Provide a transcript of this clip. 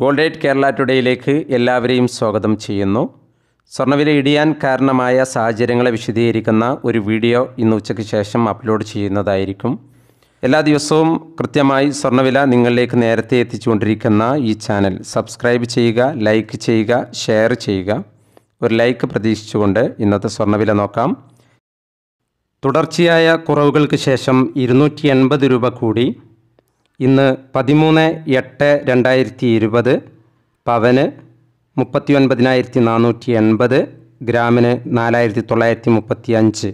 ഗോൾഡേറ്റ് കേരള ടുഡേയിലേക്ക് എല്ലാവരെയും സ്വാഗതം ചെയ്യുന്നു സ്വർണ്ണവില ഇടിയാൻ കാരണമായ സാഹചര്യങ്ങളെ വിശദീകരിക്കുന്ന ഒരു വീഡിയോ ഇന്ന് ഉച്ചയ്ക്ക് ശേഷം അപ്ലോഡ് ചെയ്യുന്നതായിരിക്കും എല്ലാ ദിവസവും കൃത്യമായി സ്വർണ്ണവില നിങ്ങളിലേക്ക് നേരത്തെ എത്തിച്ചുകൊണ്ടിരിക്കുന്ന ഈ ചാനൽ സബ്സ്ക്രൈബ് ചെയ്യുക ലൈക്ക് ചെയ്യുക ഷെയർ ചെയ്യുക ഒരു ലൈക്ക് പ്രതീക്ഷിച്ചുകൊണ്ട് ഇന്നത്തെ സ്വർണ്ണവില നോക്കാം തുടർച്ചയായ കുറവുകൾക്ക് ശേഷം ഇരുന്നൂറ്റി രൂപ കൂടി ഇന്ന് പതിമൂന്ന് എട്ട് രണ്ടായിരത്തി ഇരുപത് പവന് മുപ്പത്തി ഒൻപതിനായിരത്തി നാനൂറ്റി എൺപത് ഗ്രാമിന് നാലായിരത്തി തൊള്ളായിരത്തി മുപ്പത്തി അഞ്ച്